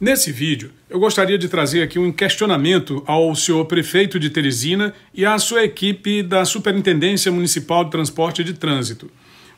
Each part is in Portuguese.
Nesse vídeo, eu gostaria de trazer aqui um questionamento ao senhor prefeito de Teresina e à sua equipe da Superintendência Municipal de Transporte e de Trânsito.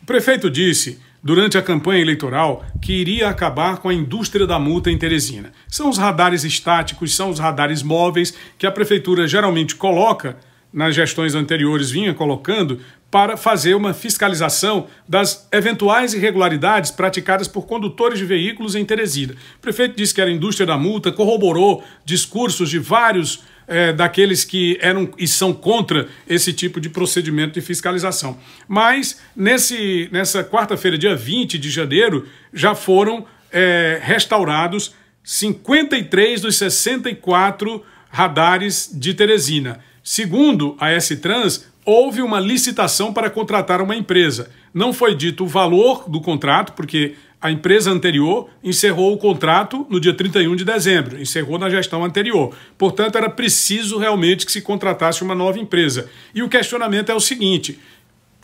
O prefeito disse, durante a campanha eleitoral, que iria acabar com a indústria da multa em Teresina. São os radares estáticos, são os radares móveis que a prefeitura geralmente coloca nas gestões anteriores vinha colocando para fazer uma fiscalização das eventuais irregularidades praticadas por condutores de veículos em Teresina. O prefeito disse que era indústria da multa, corroborou discursos de vários é, daqueles que eram e são contra esse tipo de procedimento de fiscalização. Mas nesse, nessa quarta-feira, dia 20 de janeiro, já foram é, restaurados 53 dos 64 radares de Teresina. Segundo a S-Trans, houve uma licitação para contratar uma empresa. Não foi dito o valor do contrato, porque a empresa anterior encerrou o contrato no dia 31 de dezembro, encerrou na gestão anterior. Portanto, era preciso realmente que se contratasse uma nova empresa. E o questionamento é o seguinte: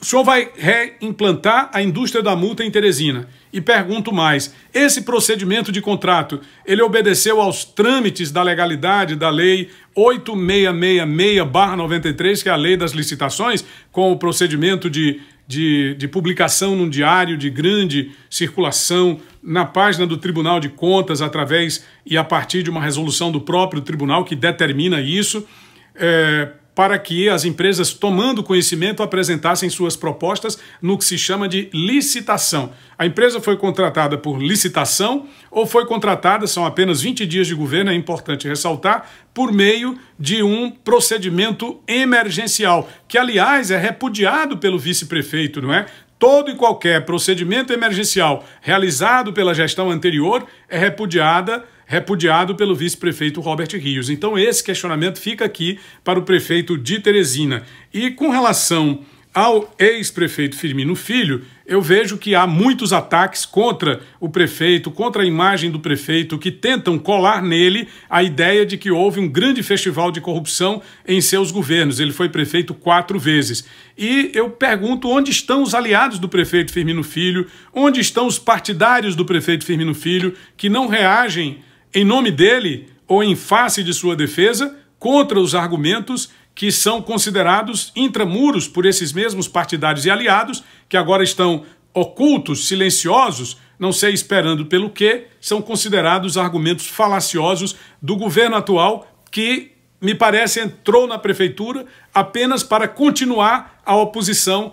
o senhor vai reimplantar a indústria da multa em Teresina. E pergunto mais, esse procedimento de contrato, ele obedeceu aos trâmites da legalidade da lei 8666-93, que é a lei das licitações, com o procedimento de, de, de publicação num diário de grande circulação na página do Tribunal de Contas, através e a partir de uma resolução do próprio tribunal que determina isso. É, para que as empresas, tomando conhecimento, apresentassem suas propostas no que se chama de licitação. A empresa foi contratada por licitação ou foi contratada, são apenas 20 dias de governo, é importante ressaltar, por meio de um procedimento emergencial, que, aliás, é repudiado pelo vice-prefeito, não é? todo e qualquer procedimento emergencial realizado pela gestão anterior é repudiada, repudiado pelo vice-prefeito Robert Rios. Então esse questionamento fica aqui para o prefeito de Teresina. E com relação ao ex-prefeito Firmino Filho, eu vejo que há muitos ataques contra o prefeito, contra a imagem do prefeito, que tentam colar nele a ideia de que houve um grande festival de corrupção em seus governos. Ele foi prefeito quatro vezes. E eu pergunto onde estão os aliados do prefeito Firmino Filho, onde estão os partidários do prefeito Firmino Filho, que não reagem em nome dele ou em face de sua defesa contra os argumentos que são considerados intramuros por esses mesmos partidários e aliados, que agora estão ocultos, silenciosos, não sei esperando pelo que, são considerados argumentos falaciosos do governo atual, que, me parece, entrou na prefeitura apenas para continuar a oposição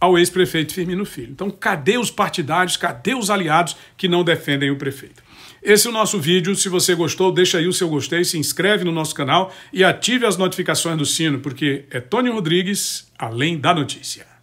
ao ex-prefeito Firmino Filho. Então, cadê os partidários, cadê os aliados que não defendem o prefeito? Esse é o nosso vídeo. Se você gostou, deixa aí o seu gostei, se inscreve no nosso canal e ative as notificações do sino, porque é Tony Rodrigues, além da notícia.